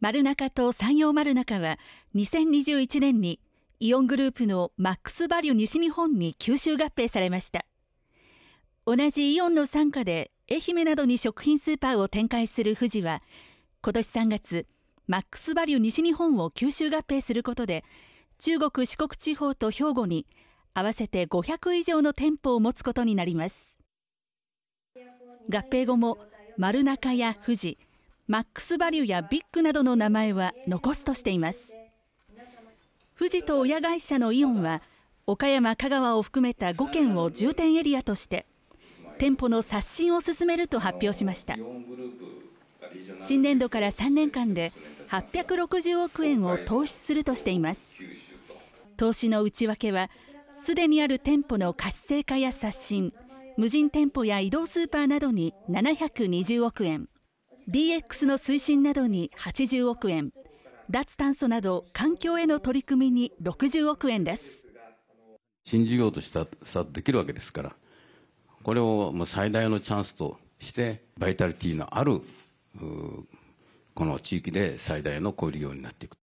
丸中と山陽丸中は2021年にイオングループのマックスバリュ西日本に吸収合併されました同じイオンの傘下で愛媛などに食品スーパーを展開する富士は今年3月マックスバリュ西日本を吸収合併することで中国四国地方と兵庫に合わせて500以上の店舗を持つことになります合併後も丸中や富士マックスバリュやビッグなどの名前は残すとしています富士と親会社のイオンは岡山香川を含めた5県を重点エリアとして店舗の刷新を進めると発表しました新年度から3年間で860億円を投資するとしています投資の内訳はすでにある店舗の活性化や刷新無人店舗や移動スーパーなどに720億円 DX の推進などに80億円脱炭素など環境への取り組みに60億円です新事業としてスタートできるわけですからこれをもう最大のチャンスとしてバイタリティのあるこの地域で最大の小売業になっていく。